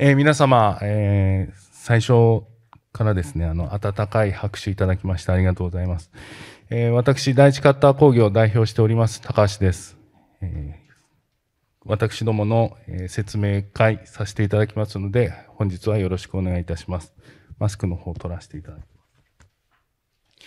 えー、皆様、えー、最初からですね、あの、温かい拍手いただきましてありがとうございます。えー、私、第一カッター工業を代表しております、高橋です。え私どもの、え説明会させていただきますので、本日はよろしくお願いいたします。マスクの方を取らせていただきます。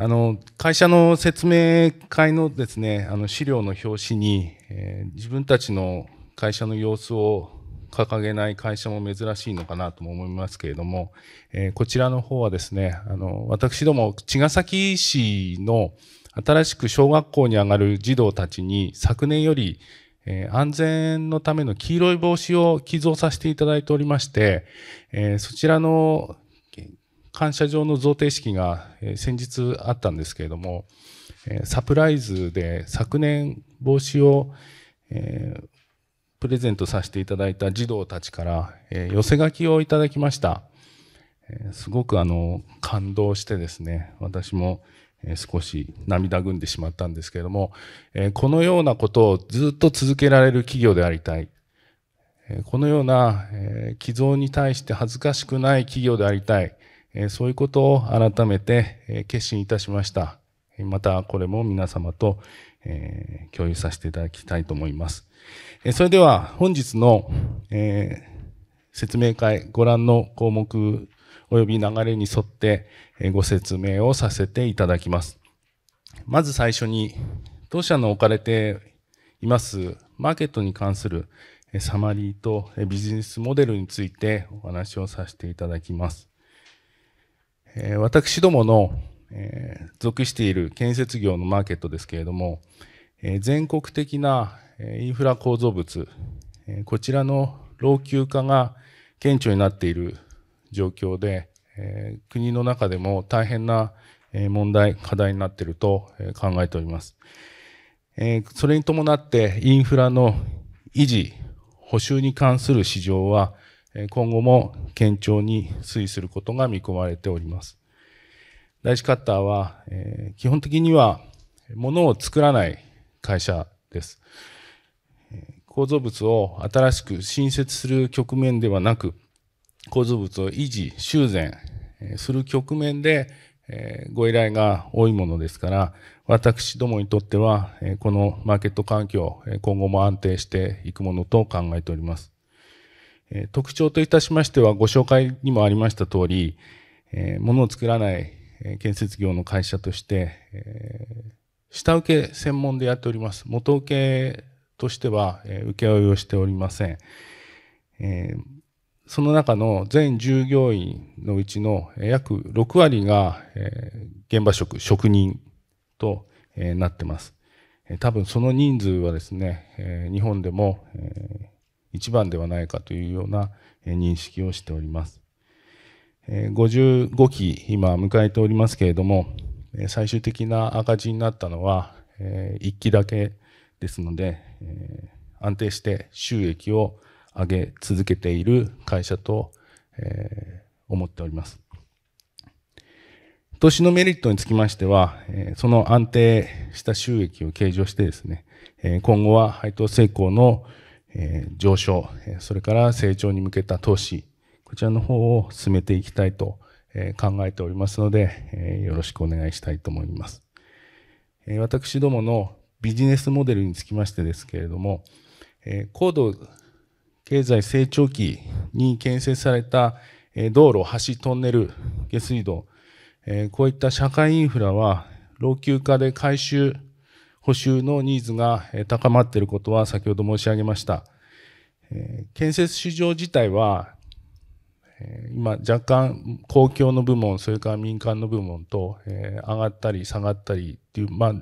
あの、会社の説明会のですね、あの、資料の表紙に、え自分たちの会社の様子を掲げない会社も珍しいのかなとも思いますけれども、えー、こちらの方はですね、あの、私ども、茅ヶ崎市の新しく小学校に上がる児童たちに昨年より、えー、安全のための黄色い帽子を寄贈させていただいておりまして、えー、そちらの感謝状の贈呈式が、え先日あったんですけれども、えサプライズで昨年帽子を、えー、プレゼントさせていただいた児童たちから、えー、寄せ書きをいただきました。えー、すごくあの、感動してですね、私も、えー、少し涙ぐんでしまったんですけれども、えー、このようなことをずっと続けられる企業でありたい。えー、このような、えー、寄贈に対して恥ずかしくない企業でありたい。えー、そういうことを改めて、えー、決心いたしました。またこれも皆様とえー、共有させていただきたいと思います。えそれでは本日の、えー、説明会ご覧の項目及び流れに沿って、えご説明をさせていただきます。まず最初に当社の置かれていますマーケットに関するサマリーとビジネスモデルについてお話をさせていただきます。え私どものえー、属している建設業のマーケットですけれども、えー、全国的なインフラ構造物、えー、こちらの老朽化が顕著になっている状況で、えー、国の中でも大変な問題、課題になっていると考えております。えー、それに伴ってインフラの維持、補修に関する市場は今後も堅調に推移することが見込まれております。大師カッターは、え基本的には物を作らない会社です。構造物を新しく新設する局面ではなく、構造物を維持、修繕する局面で、ご依頼が多いものですから、私どもにとっては、このマーケット環境、今後も安定していくものと考えております。特徴といたしましては、ご紹介にもありました通り、物を作らない建設業の会社として、えー、下請け専門でやっております元請けとしては、えー、請負をしておりません、えー、その中の全従業員のうちの約6割が、えー、現場職職人と、えー、なってます多分その人数はですね、えー、日本でも、えー、一番ではないかというような認識をしております55期今迎えておりますけれども、最終的な赤字になったのは1期だけですので、安定して収益を上げ続けている会社と思っております。投資のメリットにつきましては、その安定した収益を計上してですね、今後は配当成功の上昇、それから成長に向けた投資こちらの方を進めていきたいと考えておりますので、よろしくお願いしたいと思います。私どものビジネスモデルにつきましてですけれども、高度経済成長期に建設された道路、橋、トンネル、下水道、こういった社会インフラは老朽化で改修、補修のニーズが高まっていることは先ほど申し上げました。建設市場自体はえ今若干公共の部門それから民間の部門と、え上がったり下がったりっていうまあ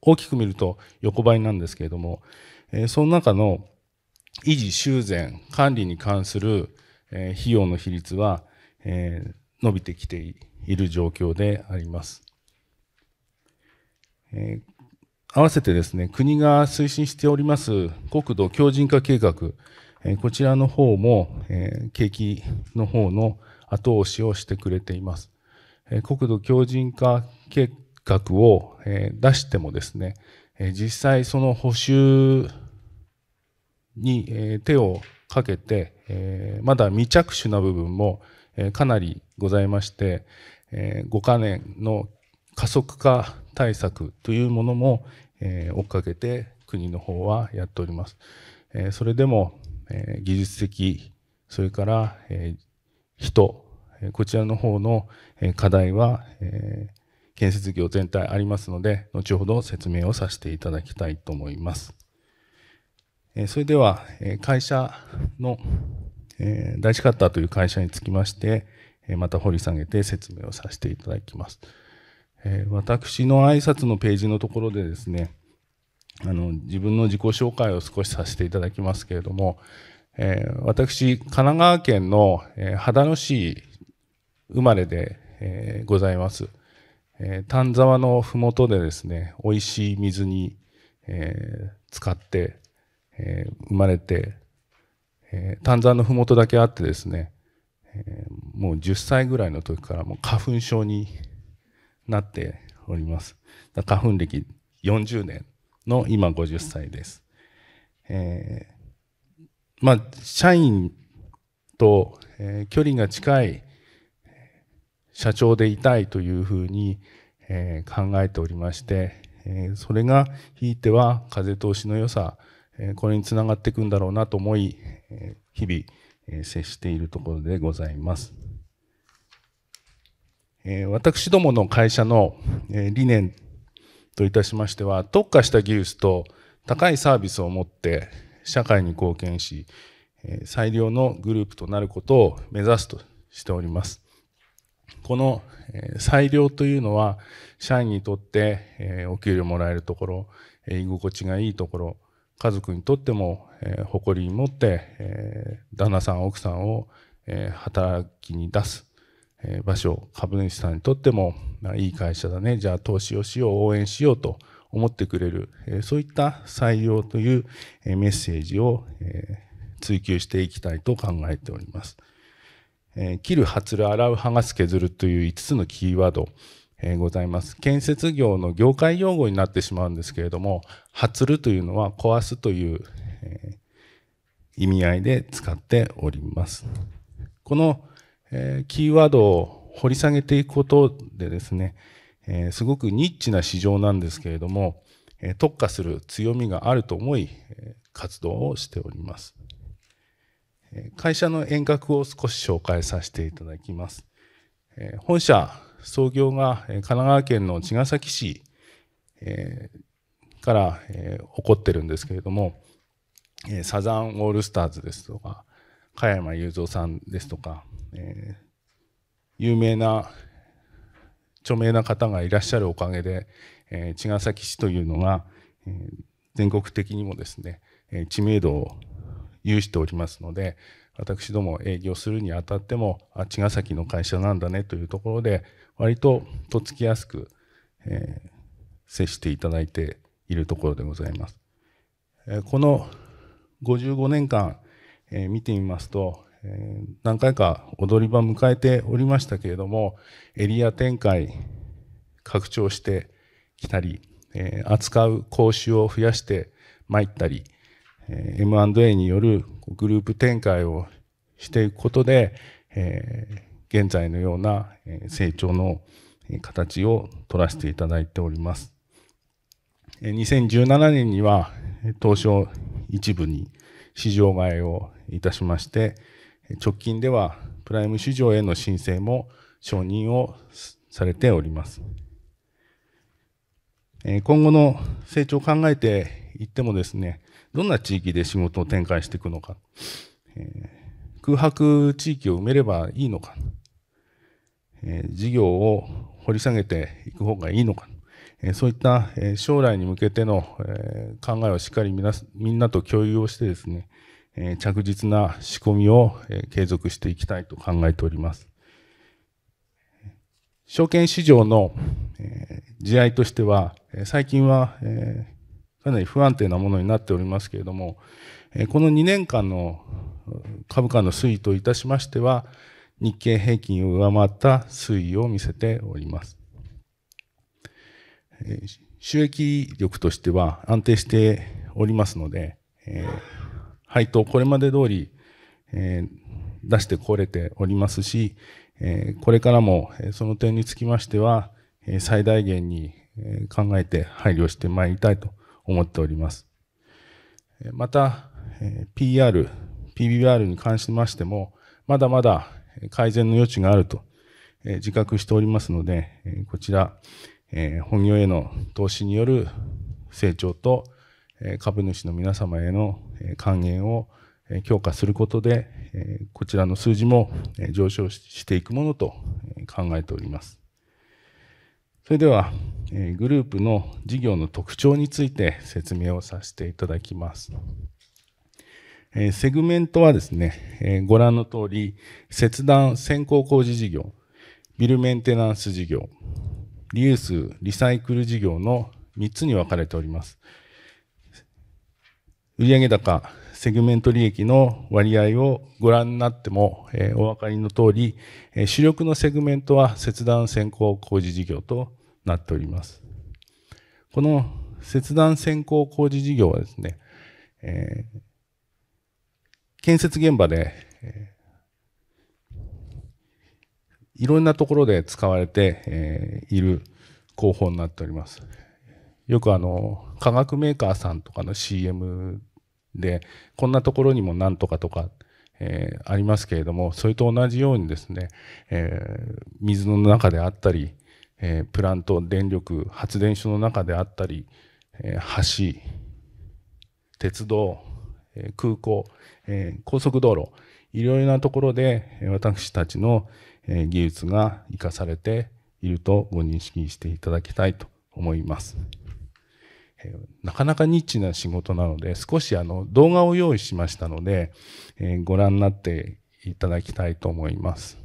大きく見ると横ばいなんですけれども、えその中の維持修繕管理に関する、え費用の比率は、え伸びてきている状況であります。え合わせてですね、国が推進しております国土強靭化計画、えこちらの方も、え景気の方の後押しをしてくれています。え国土強靭化計画を、え出してもですね、え実際その補修に、え手をかけて、えまだ未着手な部分も、えかなりございまして、え5カ年の加速化対策というものも、え追っかけて国の方はやっております。えそれでもえ技術的、それから、え人、こちらの方の課題は、え建設業全体ありますので、後ほど説明をさせていただきたいと思います。それでは、会社の、大一カッターという会社につきまして、また掘り下げて説明をさせていただきます。私の挨拶のページのところでですね、あの自分の自己紹介を少しさせていただきますけれども、えー、私、神奈川県の、えー、秦野市生まれで、えー、ございます。えー、丹沢のふもとでですね、美味しい水に、えー、使って、えー、生まれて、えー、丹沢のふもとだけあってですね、えー、もう10歳ぐらいの時からもう花粉症になっております。花粉歴40年の今50歳です。えー、まあ、社員と、えー、距離が近い社長でいたいというふうに、えー、考えておりまして、えそれがひいては風通しの良さ、えこれにつながっていくんだろうなと思い、え日々、え接しているところでございます。え私どもの会社の、え理念といたしましては、特化した技術と高いサービスを持って社会に貢献し、最良のグループとなることを目指すとしております。この最良というのは、社員にとってお給料もらえるところ、居心地がいいところ、家族にとっても誇りに持って、旦那さん、奥さんを働きに出す場所株主さんにとってもいい会社だねじゃあ投資をしよう応援しようと思ってくれるそういった採用というメッセージを追求していきたいと考えております切るはつる洗う剥がす削るという5つのキーワードございます建設業の業界用語になってしまうんですけれどもはつるというのは壊すという意味合いで使っておりますこのえキーワードを掘り下げていくことでですね、えすごくニッチな市場なんですけれども、え特化する強みがあると思い、活動をしております。会社の遠隔を少し紹介させていただきます。本社創業が神奈川県の茅ヶ崎市から起こってるんですけれども、サザンオールスターズですとか、加山雄三さんですとか、えー、有名な著名な方がいらっしゃるおかげで、えー、茅ヶ崎市というのが、えー、全国的にもですね、えー、知名度を有しておりますので私ども営業するにあたってもあ茅ヶ崎の会社なんだねというところで割ととっつきやすく、えー、接していただいているところでございます。えー、この55年間、えー、見てみますとえ何回か踊り場迎えておりましたけれども、エリア展開拡張してきたり、え扱う講習を増やしてまいったり、え M&A によるグループ展開をしていくことで、え現在のような成長の形を取らせていただいております。2017年には東証一部に市場替えをいたしまして、直近ではプライム市場への申請も承認をされております。今後の成長を考えていってもですね、どんな地域で仕事を展開していくのか、空白地域を埋めればいいのか、事業を掘り下げていく方がいいのか、そういった将来に向けての考えをしっかりみんなと共有をしてですね、え着実な仕込みを、え継続していきたいと考えております。証券市場の、え地合いとしては、最近は、えかなり不安定なものになっておりますけれども、えこの2年間の株価の推移といたしましては、日経平均を上回った推移を見せております。収益力としては安定しておりますので、えー配当、これまで通り、え出してこれておりますし、えこれからもその点につきましては、最大限に考えて配慮してまいりたいと思っております。また、PR、PBR に関しましても、まだまだ改善の余地があると自覚しておりますので、こちら、本業への投資による成長と株主の皆様への還元を強化することで、こちらの数字も上昇していくものと考えております。それでは、グループの事業の特徴について説明をさせていただきます。セグメントはですね、ご覧の通り、切断先行工事事業、ビルメンテナンス事業、リユース、リサイクル事業の3つに分かれております。売上高、セグメント利益の割合をご覧になっても、えー、お分かりの通り、えー、主力のセグメントは切断先行工事事業となっております。この切断先行工事事業はですね、えー、建設現場で、えいろんなところで使われて、えいる工法になっております。よくあの、化学メーカーさんとかの CM で、こんなところにもなんとかとか、えー、ありますけれども、それと同じようにですね、えー、水の中であったり、えー、プラント、電力、発電所の中であったり、えー、橋、鉄道、えー、空港、えー、高速道路、いろいろなところで私たちの技術が活かされているとご認識していただきたいと思います。えなかなかニッチな仕事なので、少しあの動画を用意しましたので、えご覧になっていただきたいと思います。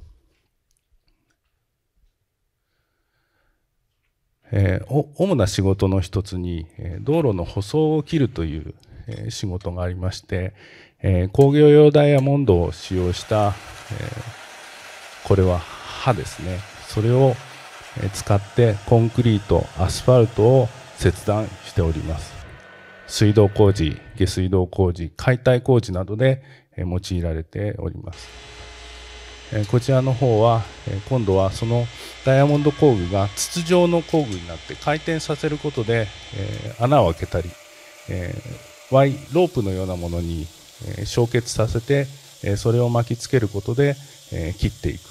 え主な仕事の一つに、え道路の舗装を切るという、え仕事がありまして、え工業用ダイヤモンドを使用した、えこれは刃ですね。それを使ってコンクリート、アスファルトを切断しております。水道工事、下水道工事、解体工事などで用いられております。こちらの方は今度はそのダイヤモンド工具が筒状の工具になって回転させることで穴を開けたりワイロープのようなものに焼結させてそれを巻きつけることで切っていく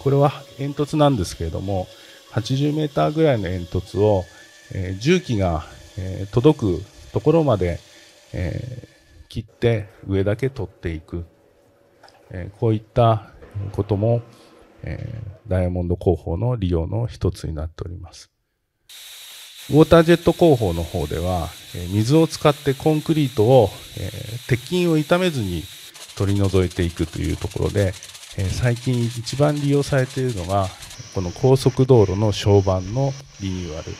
これは煙突なんですけれども80メーターぐらいの煙突をえー、重機が、えー、届くところまで、えー、切って上だけ取っていく、えこういったことも、えダイヤモンド工法の利用の一つになっておりますウォータージェット工法の方では、え水を使ってコンクリートを、え鉄筋を傷めずに取り除いていくというところで、え最近一番利用されているのがこの高速道路の床版のリニューアル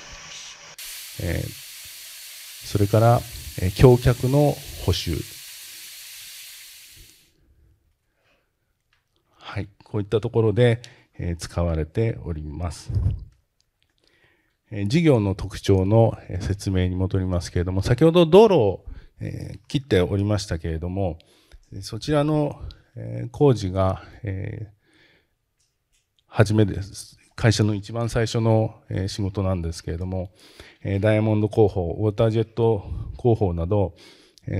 えー、それから、えー、橋脚の補修。はい、こういったところで、えー、使われております。事業の特徴の説明に戻りますけれども、先ほど道路を切っておりましたけれども、そちらの工事が初めです、会社の一番最初の仕事なんですけれども、ダイヤモンド工法、ウォータージェット工法など、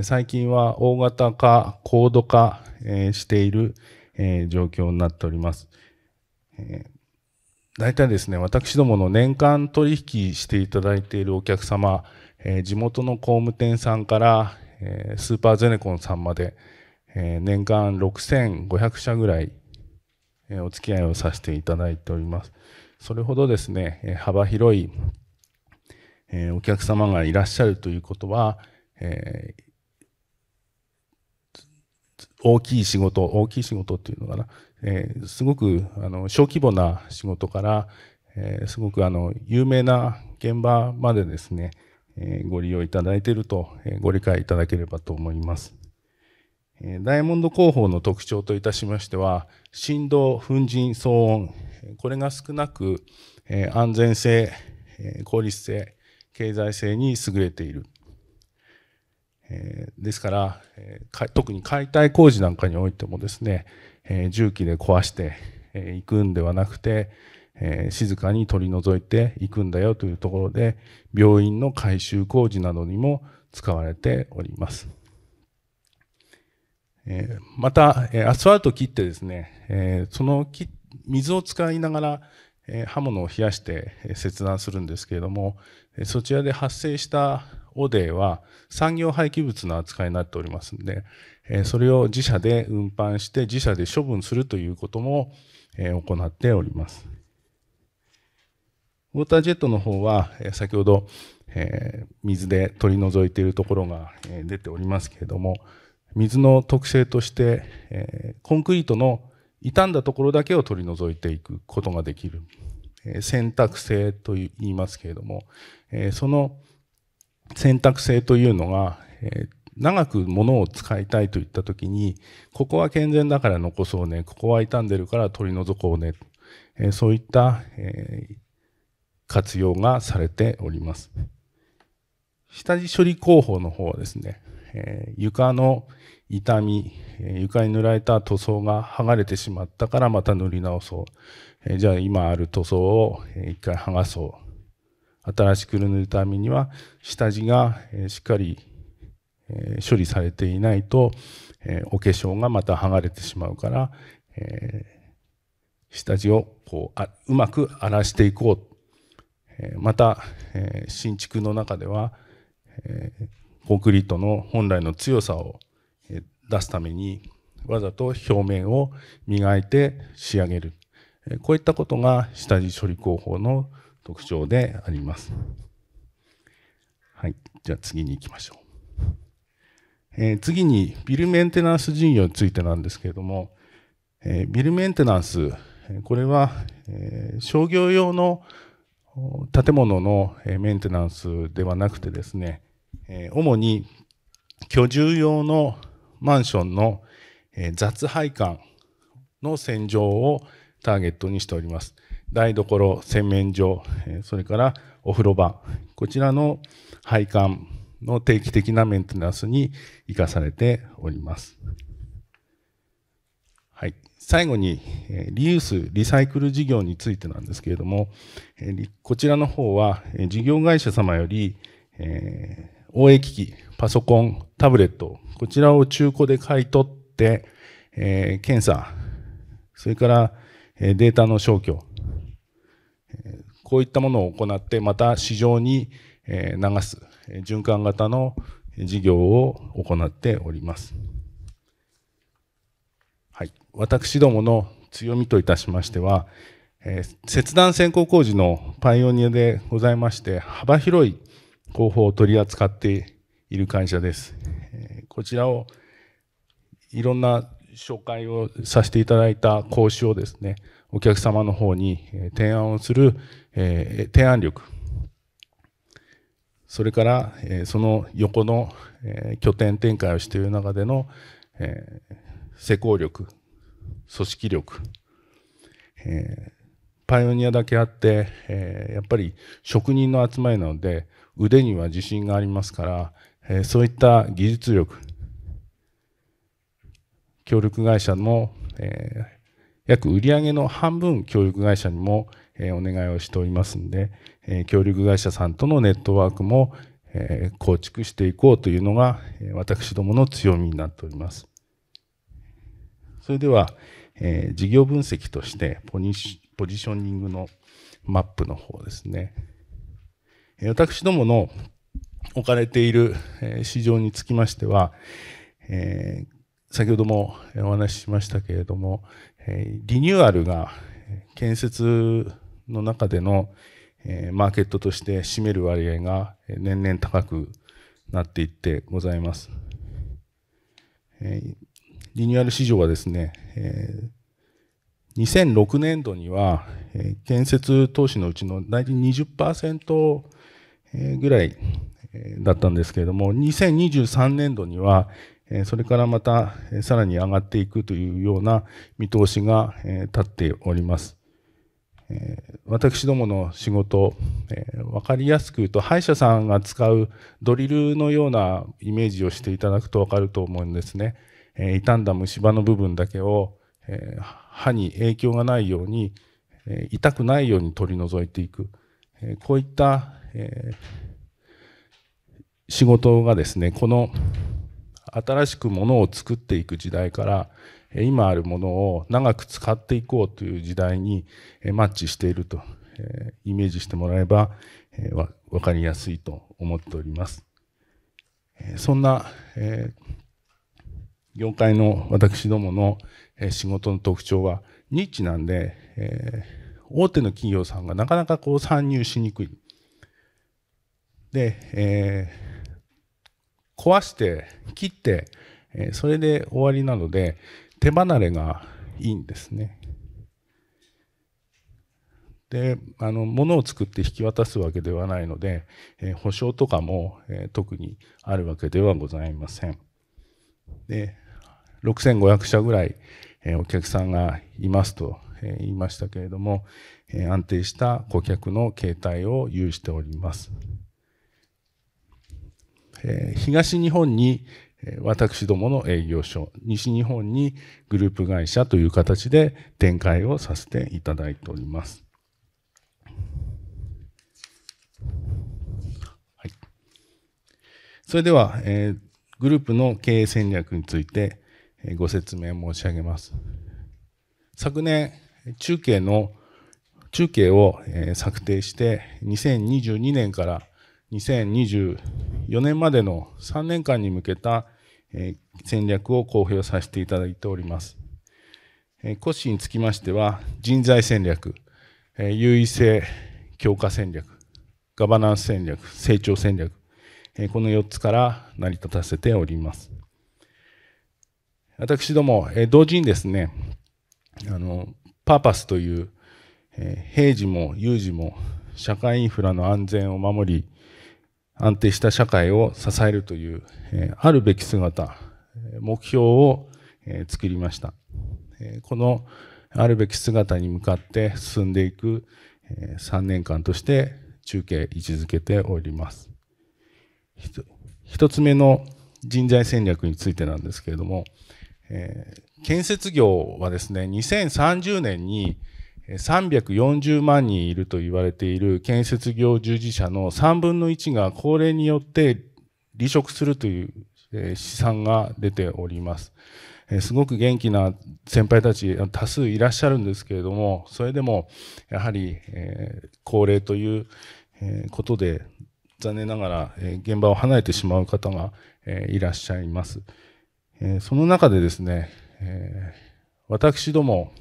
最近は大型化、高度化している状況になっております。大体ですね、私どもの年間取引していただいているお客様、地元の工務店さんからスーパーゼネコンさんまで、年間6500社ぐらいお付き合いをさせていただいております。それほどですね、幅広いお客様がいらっしゃるということは、え大きい仕事、大きい仕事っていうのかな、えすごくあの小規模な仕事から、えすごくあの有名な現場までですね、えご利用いただいていると、えご理解いただければと思います。ダイヤモンド工法の特徴といたしましては、振動、粉塵、騒音、これが少なく安全性、効率性、経済性に優れている。ですから、特に解体工事なんかにおいてもですね、重機で壊していくんではなくて、静かに取り除いていくんだよというところで、病院の改修工事などにも使われております。えー、また、えアスファルト切ってですね、えその水を使いながら、え刃物を冷やして切断するんですけれども、えそちらで発生したオデーは産業廃棄物の扱いになっておりますので、えそれを自社で運搬して自社で処分するということも、え行っております。ウォータージェットの方は、え先ほど、え水で取り除いているところが、え出ておりますけれども、水の特性として、えコンクリートの傷んだところだけを取り除いていくことができる、え選択性と言いますけれども、えその選択性というのが、え長く物を使いたいといった時にここは健全だから残そうねここは傷んでるから取り除こうね、えそういった、え活用がされております下地処理工法の方はですねえ床の痛み、え床に塗られた塗装が剥がれてしまったからまた塗り直そう。えじゃあ今ある塗装を一回剥がそう。新しく塗るためには下地がしっかり処理されていないと、えお化粧がまた剥がれてしまうから、え下地をこうあうまく荒らしていこう。えまた、え新築の中では、えコンクリートの本来の強さを出すためにわざと表面を磨いて仕上げるこういったことが下地処理工法の特徴であります。はい、じゃあ次に行きましょう。えー、次にビルメンテナンス事業についてなんですけれども、えー、ビルメンテナンス、これは、えー、商業用の建物のメンテナンスではなくてですね、え主に居住用のマンションの、え雑配管の洗浄をターゲットにしております。台所、洗面所、えそれからお風呂場、こちらの配管の定期的なメンテナンスに生かされております。はい、最後に、えリユース・リサイクル事業についてなんですけれども、えこちらの方は、え事業会社様より、え応援機器、パソコン、タブレット、こちらを中古で買い取って、えー、検査、それから、えデータの消去、えこういったものを行って、また市場に、え流す、え循環型の事業を行っております。はい、私どもの強みといたしましては、え切断先行工事のパイオニアでございまして、幅広い広報を取り扱っている会社です。こちらをいろんな紹介をさせていただいた講師をですね、お客様の方に提案をする、え提案力、それから、えその横の、え拠点展開をしている中での、え施工力、組織力、えパイオニアだけあって、えやっぱり職人の集まりなので、腕には自信がありますから、えー、そういった技術力、協力会社の、えー、約売上の半分協力会社にも、えー、お願いをしておりますんで、えー、協力会社さんとのネットワークも、えー、構築していこうというのが、え私どもの強みになっております。それでは、え事業分析としてポニポジショニングのマップの方ですね。私どもの置かれている市場につきましては、えー、先ほどもお話ししましたけれども、えリニューアルが建設の中でのマーケットとして占める割合が年々高くなっていってございます。リニューアル市場はですね、2006年度には建設投資のうちの大体20%ぐらいだったんですけれども、2023年度には、それからまたさらに上がっていくというような見通しが立っております。私どもの仕事、分かりやすく言うと、歯医者さんが使うドリルのようなイメージをしていただくと分かると思うんですね。傷んだ虫歯の部分だけを歯に影響がないように、痛くないように取り除いていく。こういったえー、仕事がですねこの新しくものを作っていく時代から今あるものを長く使っていこうという時代にマッチしていると、えー、イメージしてもらえば、えー、分かりやすいと思っております。そんな、えー、業界の私どもの仕事の特徴はニッチなんで、えー、大手の企業さんがなかなかこう参入しにくい。で、えー、壊して切って、えー、それで終わりなので手離れがいいんですね。であの物を作って引き渡すわけではないので、えー、保証とかも、えー、特にあるわけではございません。で6500社ぐらい、えー、お客さんがいますと、え言いましたけれども、え安定した顧客の形態を有しております。え東日本に私どもの営業所、西日本にグループ会社という形で展開をさせていただいております。はい、それでは、えグループの経営戦略についてご説明申し上げます。昨年、中継の、中継を策定して、2022年から2024年までの3年間に向けた戦略を公表させていただいております。骨子につきましては、人材戦略、優位性強化戦略、ガバナンス戦略、成長戦略、この4つから成り立たせております。私ども、同時にですね、あの、パーパスという、平時も有事も社会インフラの安全を守り、安定した社会を支えるという、えあるべき姿、目標を、え作りました。えこのあるべき姿に向かって進んでいく、え3年間として中継位置づけております。一つ目の人材戦略についてなんですけれども、え建設業はですね、2030年に340万人いると言われている建設業従事者の3分の1が高齢によって離職するという試算が出ております。すごく元気な先輩たち多数いらっしゃるんですけれども、それでもやはり高齢ということで残念ながら現場を離れてしまう方がいらっしゃいます。その中でですね、私ども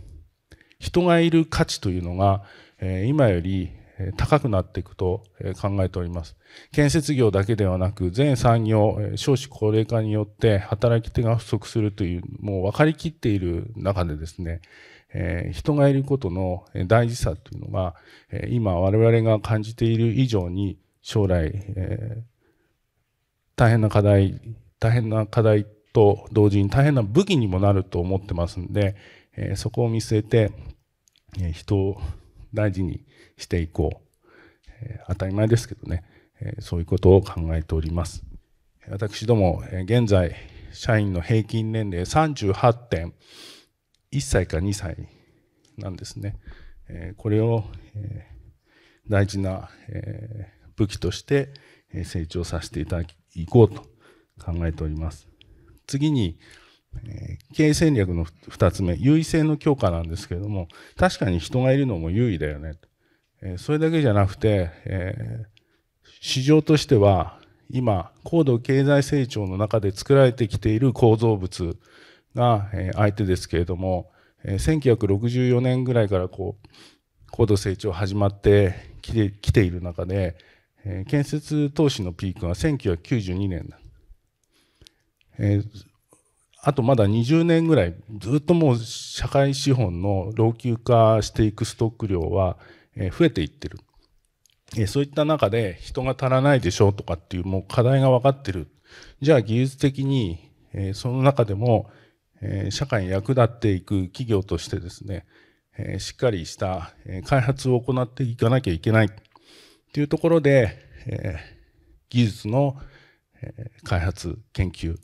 人がいる価値というのが、え今より高くなっていくと考えております。建設業だけではなく、全産業、少子高齢化によって働き手が不足するという、もう分かりきっている中でですね、え人がいることの大事さというのが、え今我々が感じている以上に将来、え大変な課題、大変な課題と同時に大変な武器にもなると思ってますんで、えそこを見据えて、え人を大事にしていこう、え当たり前ですけどね、えそういうことを考えております。私ども、え現在、社員の平均年齢38.1歳か2歳なんですね。えこれを、え大事な、え武器として成長させていただきこうと考えております。次に経営戦略の2つ目、優位性の強化なんですけれども、確かに人がいるのも優位だよね。それだけじゃなくて、市場としては、今、高度経済成長の中で作られてきている構造物が、相手ですけれども、1964年ぐらいからこう、高度成長始まってきてきている中で、建設投資のピークが1992年だ。あとまだ20年ぐらい、ずっともう社会資本の老朽化していくストック量は増えていってる。そういった中で人が足らないでしょうとかっていうもう課題が分かってる。じゃあ技術的にその中でも社会に役立っていく企業としてですね、しっかりした開発を行っていかなきゃいけないっていうところで、技術の開発、研究、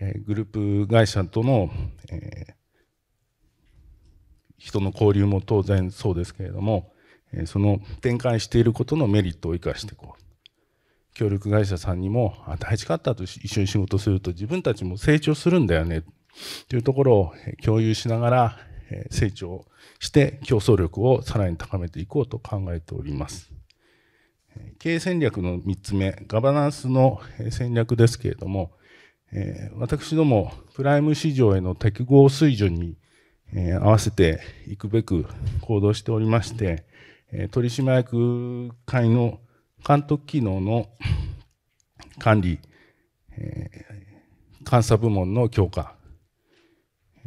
えグループ会社との、え人の交流も当然そうですけれども、えその展開していることのメリットを生かしていこう。協力会社さんにも、あ、大事かったと一緒に仕事すると自分たちも成長するんだよね、というところを共有しながら成長して競争力をさらに高めていこうと考えております。経営戦略の3つ目、ガバナンスの戦略ですけれども、えー、私どもプライム市場への適合水準に、えー、合わせていくべく行動しておりまして、えー、取締役会の監督機能の 管理、えー、監査部門の強化、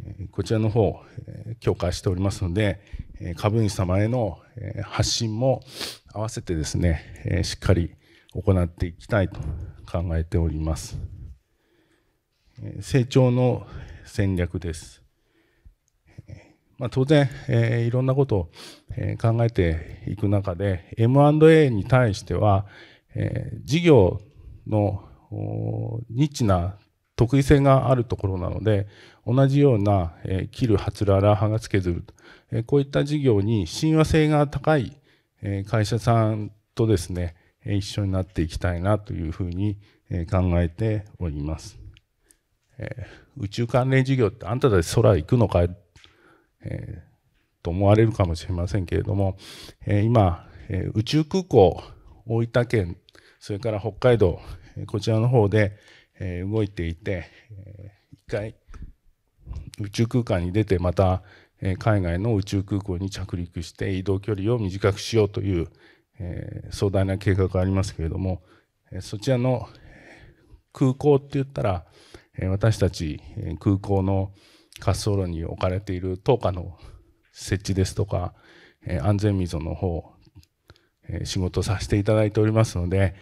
えー、こちらの方、えー、強化しておりますので、えー、株主様への、えー、発信も合わせてですね、えー、しっかり行っていきたいと考えております。成長の戦略です。まあ、当然、えー、いろんなことを、えー、考えていく中で M&A に対しては、えー、事業のニッチな得意性があるところなので同じような、えー、切るはつらら刃がつけずる、えー、こういった事業に親和性が高い、えー、会社さんとですね一緒になっていきたいなというふうに考えております。えー、宇宙関連事業ってあんたたち空行くのか、えー、と思われるかもしれませんけれども、えー、今、え宇宙空港、大分県、それから北海道、えこちらの方で、え動いていて、え1回宇宙空間に出てまた、え海外の宇宙空港に着陸して移動距離を短くしようという、え壮大な計画がありますけれども、えそちらの空港って言ったら、私たち空港の滑走路に置かれている灯火の設置ですとか、安全溝の方、仕事させていただいておりますので、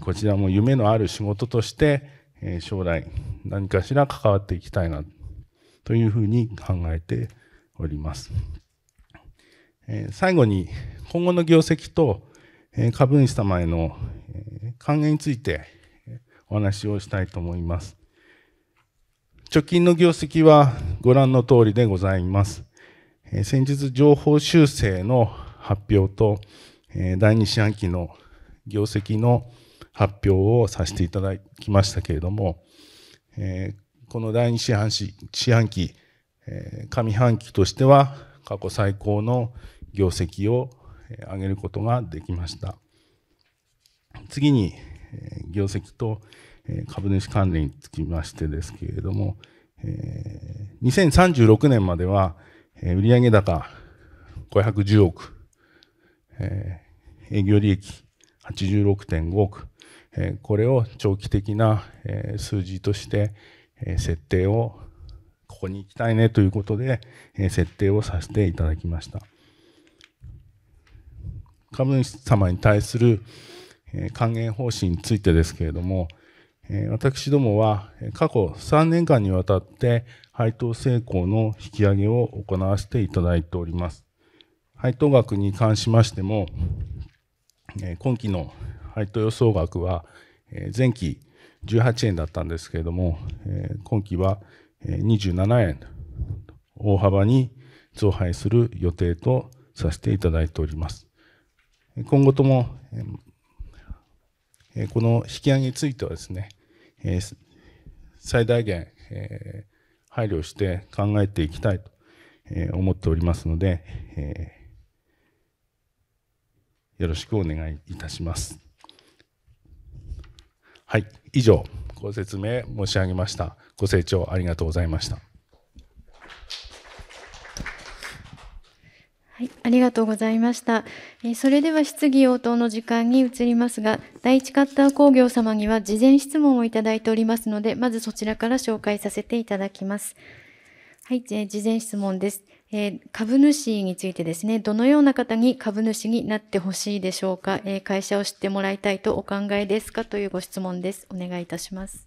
こちらも夢のある仕事として、将来何かしら関わっていきたいな、というふうに考えております。最後に、今後の業績と株主様への還元についてお話をしたいと思います。貯金の業績はご覧の通りでございます。先日情報修正の発表と、第2四半期の業績の発表をさせていただきましたけれども、この第2四半期、四半期、上半期としては過去最高の業績を上げることができました。次に、業績とえ株主関連につきましてですけれども、え2036年までは、え売上高510億、え営業利益86.5億、えこれを長期的な、え数字として、え設定をここに行きたいねということで、え設定をさせていただきました。株主様に対する還元方針についてですけれども、私どもは過去3年間にわたって配当成功の引き上げを行わせていただいております。配当額に関しましても、今期の配当予想額は前期18円だったんですけれども、今期は27円大幅に増配する予定とさせていただいております。今後ともえこの引き上げについてはですね、え最大限、配慮して考えていきたいと、え思っておりますので、えよろしくお願いいたします。はい、以上、ご説明申し上げました。ご清聴ありがとうございました。はい、ありがとうございました。えー、それでは質疑応答の時間に移りますが、第一カッター工業様には事前質問をいただいておりますので、まずそちらから紹介させていただきます。はい、えー、事前質問です。えー、株主についてですね、どのような方に株主になってほしいでしょうか、えー、会社を知ってもらいたいとお考えですかというご質問です。お願いいたします。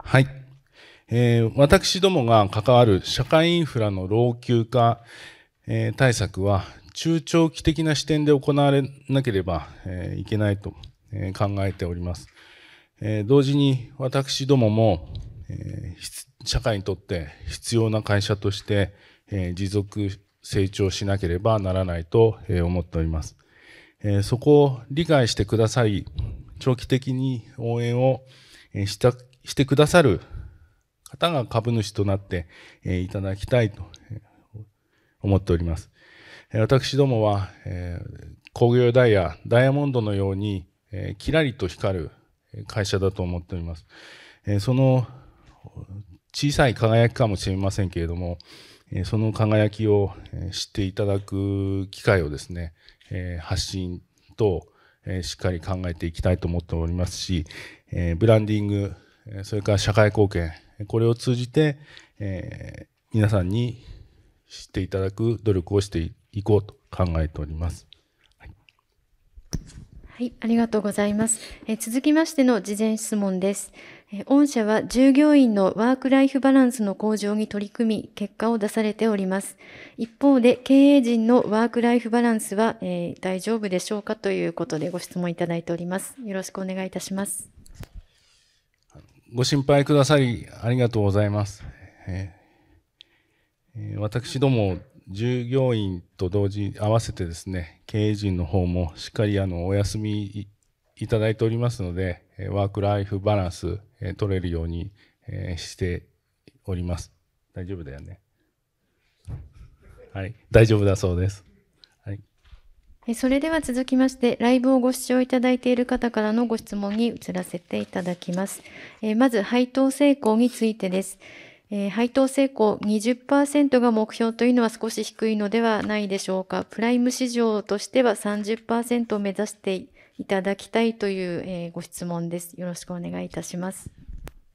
はい。えー、私どもが関わる社会インフラの老朽化、え対策は中長期的な視点で行われなければ、えいけないと、え考えております。え同時に私どもも、え社会にとって必要な会社として、え持続成長しなければならないと、え思っております。えそこを理解してください長期的に応援をしたしてくださる方が株主となっていただきたいと思っております。私どもは、え工業ダイヤ、ダイヤモンドのように、えキラリと光る会社だと思っております。えその小さい輝きかもしれませんけれども、えその輝きを知っていただく機会をですね、え発信と、えしっかり考えていきたいと思っておりますし、えブランディング、それから社会貢献、これを通じて、え皆さんに知っていただく努力をしていこうと考えております。はい、ありがとうございます。え続きましての事前質問です。え。御社は従業員のワークライフバランスの向上に取り組み、結果を出されております。一方で、経営陣のワークライフバランスは、えー、大丈夫でしょうかということでご質問いただいております。よろしくお願いいたします。ご心配くださり、ありがとうございます。え私ども従業員と同時に合わせてですね経営陣の方もしっかりあのお休みいただいておりますのでワーク・ライフ・バランス取れるようにしております大丈夫だよねはい大丈夫だそうです、はい、それでは続きましてライブをご視聴いただいている方からのご質問に移らせていただきますまず配当成功についてですえー、配当成功20%が目標というのは少し低いのではないでしょうか。プライム市場としては30%を目指していただきたいという、えー、ご質問です。よろしくお願いいたします。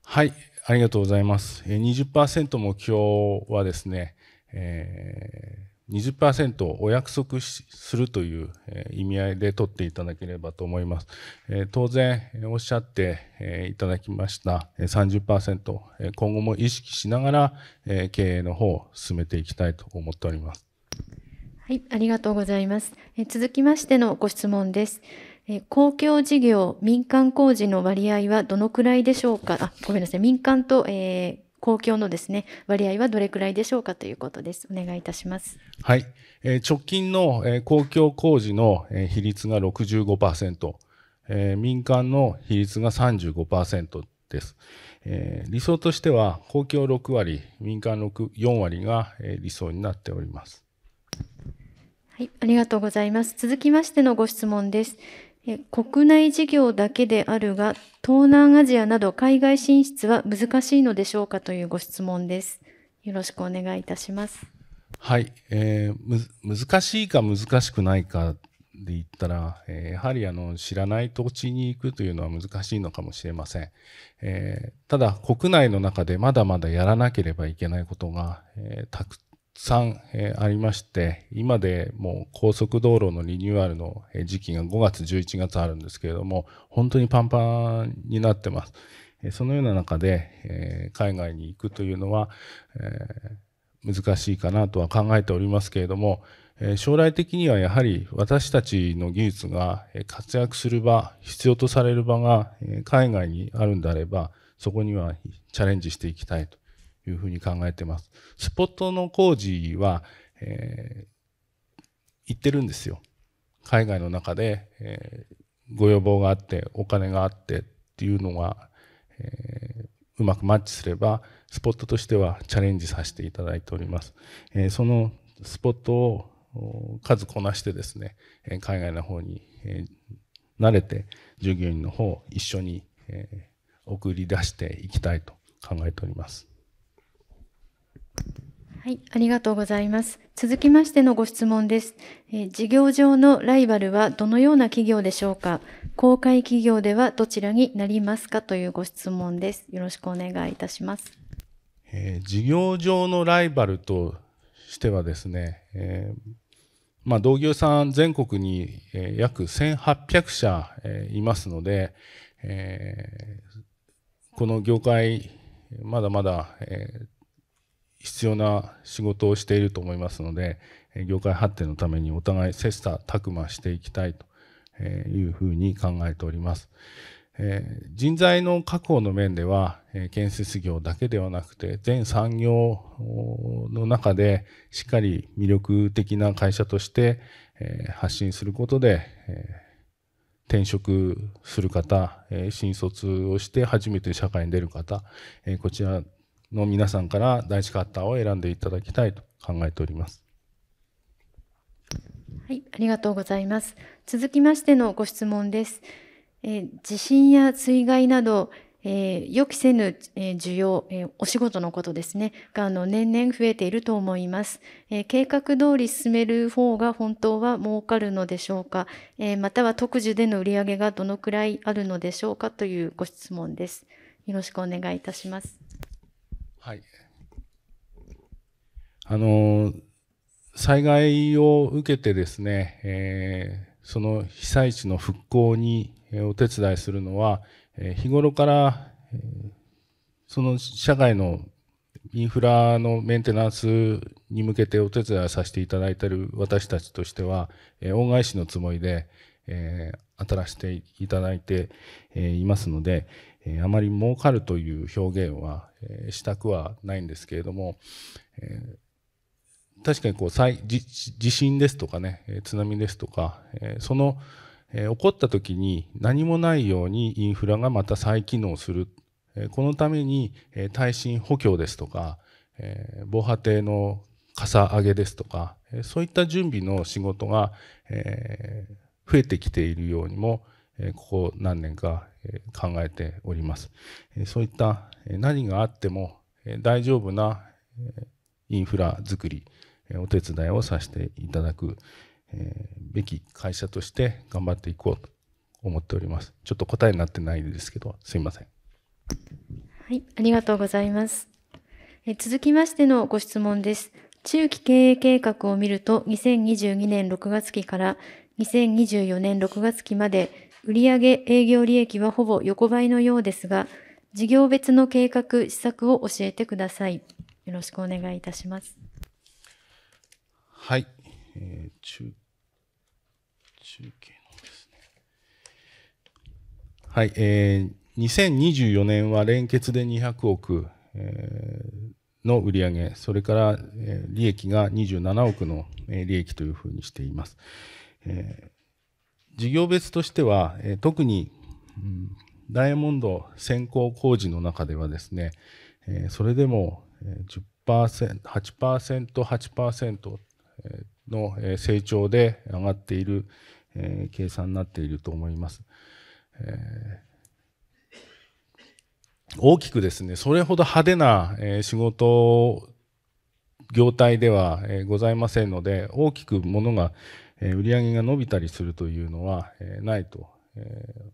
はい、ありがとうございます。えー、20%目標はですね、えー20%をお約束するというえ意味合いで取っていただければと思います。え当然えおっしゃってえいただきましたえ30%、え今後も意識しながらえ経営の方を進めていきたいと思っております。はい、ありがとうございます。え続きましてのご質問です。え公共事業、民間工事の割合はどのくらいでしょうかあ、ごめんなさい。民間と、えー公共のですね、割合はどれくらいでしょうかということです。お願いいたします。はい。えー、直近の、えー、公共工事の、えー、比率が65%、えー、民間の比率が35%です。えー、理想としては公共6割、民間6 4割が、えー、理想になっております。はい、ありがとうございます。続きましてのご質問です。国内事業だけであるが、東南アジアなど海外進出は難しいのでしょうかというご質問です。よろしくお願いいたします。はい、えー、難しいか難しくないかで言ったら、えー、やはりあの知らない土地に行くというのは難しいのかもしれません。えー、ただ国内の中でまだまだやらなければいけないことが、えー、たく3えありまして、今でもう高速道路のリニューアルの時期が5月、11月あるんですけれども、本当にパンパンになってます。そのような中で、えー、海外に行くというのは、えー、難しいかなとは考えておりますけれども、え将来的にはやはり私たちの技術が活躍する場、必要とされる場が海外にあるんであれば、そこにはチャレンジしていきたいというふうに考えてます。スポットの工事は、えー、行ってるんですよ。海外の中で、えー、ご要望があって、お金があってっていうのが、えー、うまくマッチすれば、スポットとしてはチャレンジさせていただいております。えそのスポットを数こなしてですね、海外の方に、え慣れて、従業員の方一緒に、え送り出していきたいと考えております。はい、ありがとうございます。続きましてのご質問です。え事業上のライバルはどのような企業でしょうか公開企業ではどちらになりますかというご質問です。よろしくお願いいたします。えー、事業上のライバルとしてはですね、えー、まあ、同業さん全国に、え約1800社、えいますので、えー、この業界まだまだ、え必要な仕事をしていると思いますので、業界発展のためにお互い切磋琢磨していきたいというふうに考えております。人材の確保の面では、建設業だけではなくて、全産業の中でしっかり魅力的な会社として発信することで、転職する方、新卒をして初めて社会に出る方、こちらの皆さんから第一カッターを選んでいただきたいと考えております。はい、ありがとうございます。続きましてのご質問です。えー、地震や水害など、えー、予期せぬ、えー、需要、えお仕事のことですね、があの年々増えていると思います、え計画通り進める方が本当は儲かるのでしょうか、えまたは特需での売り上げがどのくらいあるのでしょうかというご質問です。よろしくお願いいたします。はい。あの、災害を受けてですね、えー、その被災地の復興にお手伝いするのは、え日頃から、その社会のインフラのメンテナンスに向けてお手伝いさせていただいている私たちとしては、え恩返しのつもりで、えー、当たらせていただいて、えいますので、えあまり儲かるという表現は、えしたくはないんですけれども、え確かにこう災地震ですとかね、え津波ですとか、えその、え起こった時に何もないようにインフラがまた再機能する、えこのために、え耐震補強ですとか、え防波堤のかさ上げですとか、えそういった準備の仕事が、え増えてきているようにも、えここ何年か考えております。そういった何があっても大丈夫なインフラ作くり、お手伝いをさせていただくべき会社として頑張っていこうと思っております。ちょっと答えになってないですけど、すいません。はい、ありがとうございます。え続きましてのご質問です。中期経営計画を見ると、2022年6月期から2024年6月期まで売上営業利益はほぼ横ばいのようですが、事業別の計画、施策を教えてください。よろしくお願いいたします。はい。えー、中、中継のですね。はい。えー、2024年は連結で200億、えー、の売上それから、えー、利益が27億の、えー、利益というふうにしています。えー事業別としては、え特に、うん、ダイヤモンド先行工事の中ではですね、えそれでも10%、8%、8%の成長で上がっている計算になっていると思います。大きくですね、それほど派手な仕事業態ではございませんので、大きくものがえ売上が伸びたりするというのは、えないと、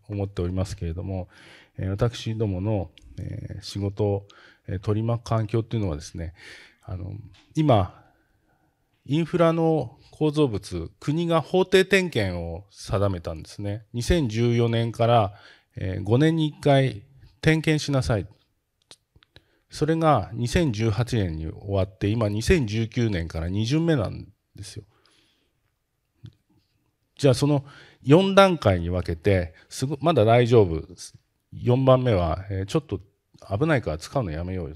思っておりますけれども、え私どもの、え仕事を、え取り巻く環境というのはですねあの今インフラの構造物国が法定点検を定めたんですね2014年から5年に1回点検しなさいそれが2018年に終わって今2019年から2巡目なんですよじゃあその4段階に分けてすぐまだ大丈夫4番目は、ちょっと危ないから使うのやめよう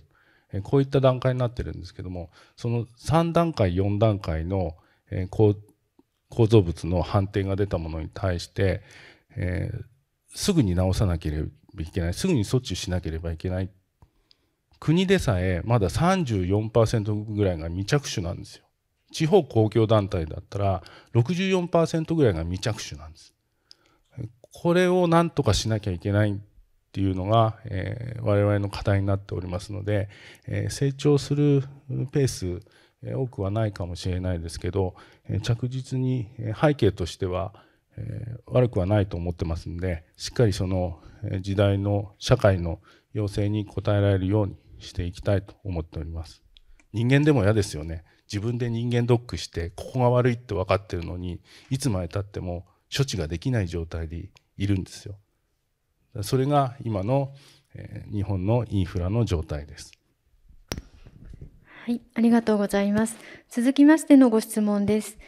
よ、こういった段階になってるんですけどもその3段階4段階の、構造物の判定が出たものに対して、すぐに直さなければいけないすぐに措置しなければいけない国でさえまだ34%ぐらいが未着手なんですよ。地方公共団体だったら64%ぐらいが未着手なんです。これをなんとかしなきゃいけないっていうのが、えー、我々の課題になっておりますので、えー、成長するペース、えー、多くはないかもしれないですけど、え着実に背景としては、え悪くはないと思ってますんでしっかりその時代の社会の要請に応えられるようにしていきたいと思っております人間でも嫌ですよね自分で人間ドックしてここが悪いって分かってるのにいつまでたっても処置ができない状態でいるんですよ。それが今の、え日本のインフラの状態です。はい、ありがとうございます。続きましてのご質問です。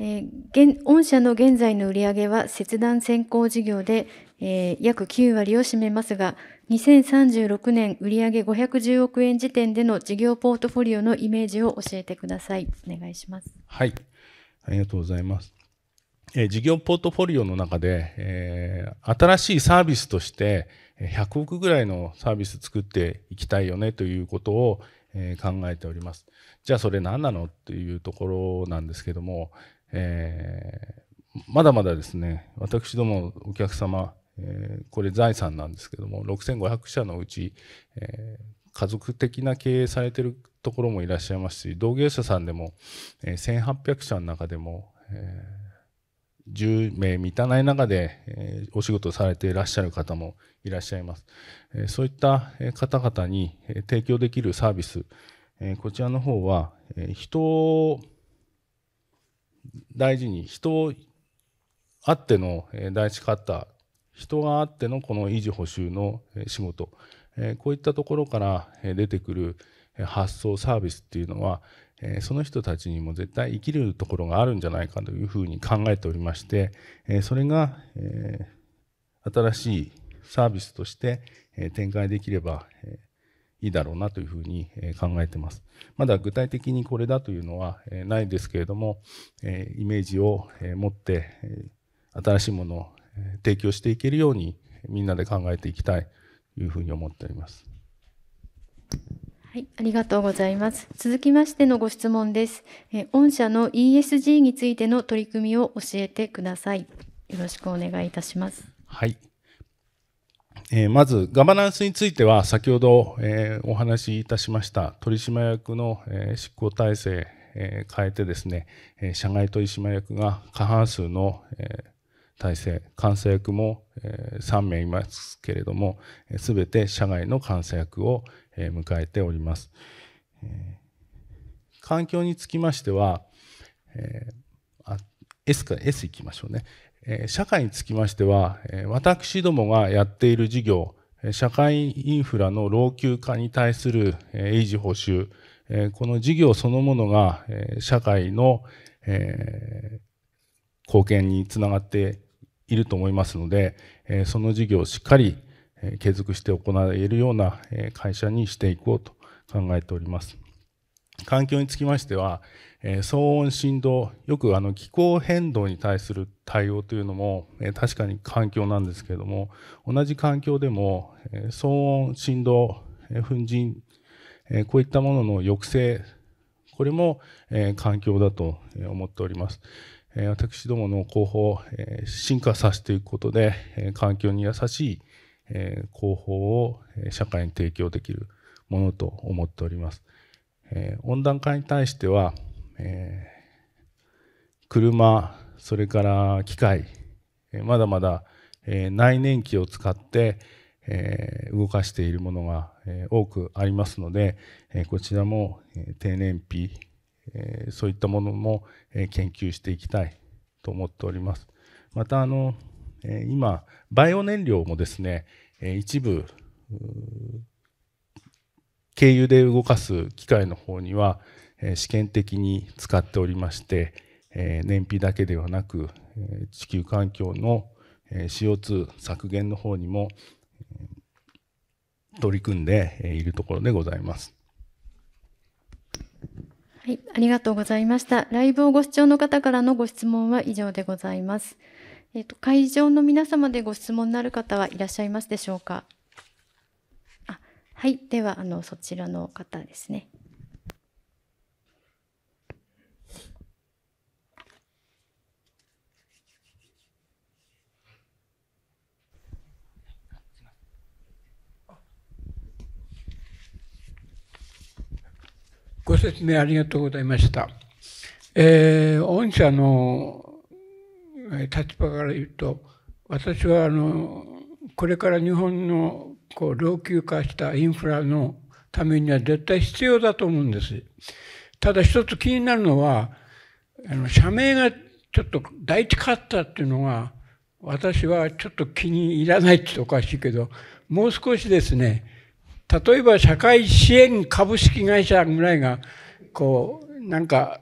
えー、現御社の現在の売上は切断先行事業で、えー、約9割を占めますが、2036年売上510億円時点での事業ポートフォリオのイメージを教えてください。お願いします。はい。ありがとうございます。え事業ポートフォリオの中で、えー、新しいサービスとして100億ぐらいのサービス作っていきたいよねということを、え考えております。じゃあそれ何なのっていうところなんですけども、えー、まだまだですね、私どもお客様えー、これ財産なんですけども、6500社のうち、えー、家族的な経営されてるところもいらっしゃいますし、同業者さんでも、えー、1800社の中でも、えー、10名満たない中で、えー、お仕事されていらっしゃる方もいらっしゃいます。えそういった方々に提供できるサービス、えこちらの方は、え人を大事に、人をあっての第一カッター、人があってのこの維持補修の仕事、えこういったところから出てくる発想サービスっていうのは、えその人たちにも絶対生きるところがあるんじゃないかというふうに考えておりまして、えそれが、え新しいサービスとして展開できれば、えいいだろうなというふに考えてます。まだ具体的にこれだというのはないですけれども、イメージを持って新しいものを提供していけるようにみんなで考えていきたいというふうに思っております。はい、ありがとうございます。続きましてのご質問です。え御社の ESG についての取り組みを教えてください。よろしくお願いいたします。はい。えー、まず、ガバナンスについては、先ほど、えー、お話しいたしました、取締役の、えー、執行体制、え変えてですね、え社外取締役が過半数の、え体制、監査役も3名いますけれども、すべて社外の監査役を迎えております。環境につきましては、S か S いきましょうね。社会につきましては、私どもがやっている事業、社会インフラの老朽化に対する維持補修、この事業そのものが社会の貢献につながっていると思いますので、えその事業をしっかり継続して行えるような会社にしていこうと考えております。環境につきましては、え騒音振動よくあの気候変動に対する対応というのも、え確かに環境なんですけれども同じ環境でも、え騒音振動、え粉塵、えこういったものの抑制これも、え環境だと思っております、え私どもの広報、え進化させていくことで、え環境に優しい、え広報を社会に提供できるものと思っております。え温暖化に対しては、え車、それから機械、まだまだ、え内燃機を使って、え動かしているものが、え多くありますので、えこちらも、え低燃費えそういったものも、え研究していきたいと思っております。またあの、え今バイオ燃料もですね、え一部経由で動かす機械の方には、え試験的に使っておりまして、え燃費だけではなく、え地球環境の、え CO2 削減の方にも、取り組んでいるところでございます。はい、ありがとうございました。ライブをご視聴の方からのご質問は以上でございます。えっ、ー、と、会場の皆様でご質問になる方はいらっしゃいますでしょうか。あ、はい、では、あの、そちらの方ですね。ご説明ありがとうございました。えー、御社の立場から言うと、私はあのこれから日本のこう老朽化したインフラのためには絶対必要だと思うんです。ただ一つ気になるのは、あの社名がちょっと大一かったーっていうのが、私はちょっと気に入らないっておかしいけど、もう少しですね、例えば社会支援株式会社ぐらいが、こう、なんか、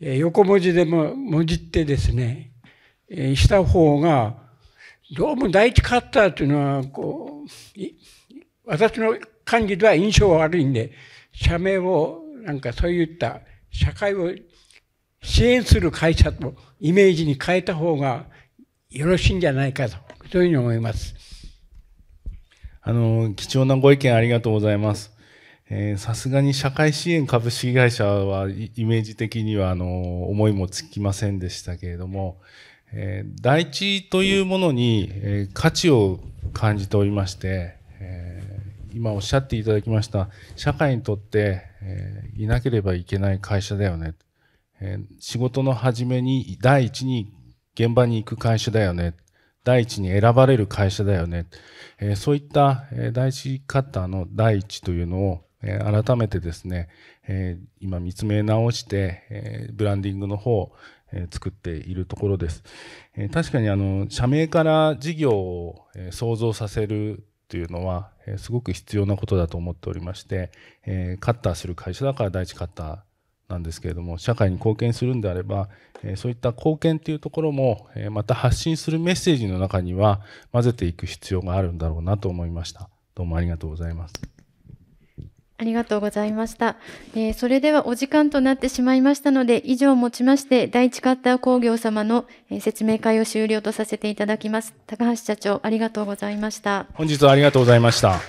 横文字でも、文字ってですね、した方が、どうも第一カッターというのは、こう、私の感じでは印象悪いんで、社名を、なんかそういった社会を支援する会社とイメージに変えた方がよろしいんじゃないかと、そういうふうに思います。あの、貴重なご意見ありがとうございます。さすがに社会支援株式会社はイメージ的にはあの思いもつきませんでしたけれども、えー、大地というものに、えー、価値を感じておりまして、えー、今おっしゃっていただきました社会にとって、えー、いなければいけない会社だよね、えー、仕事の始めに第一に現場に行く会社だよね、第一に選ばれる会社だよね。えー、そういった第一ーの第一というのを、えー、改めてですね、えー、今見つめ直して、えブランディングの方を、え作っているところです。え確かにあの、社名から事業を、え想像させるというのは、えすごく必要なことだと思っておりまして、えカッターする会社だから第一カッターなんですけれども、社会に貢献するんであれば、そういった貢献っていうところも、また発信するメッセージの中には混ぜていく必要があるんだろうなと思いました。どうもありがとうございます。ありがとうございました。えー、それではお時間となってしまいましたので、以上をもちまして、第一カッター工業様の説明会を終了とさせていただきます。高橋社長、ありがとうございました。本日はありがとうございました。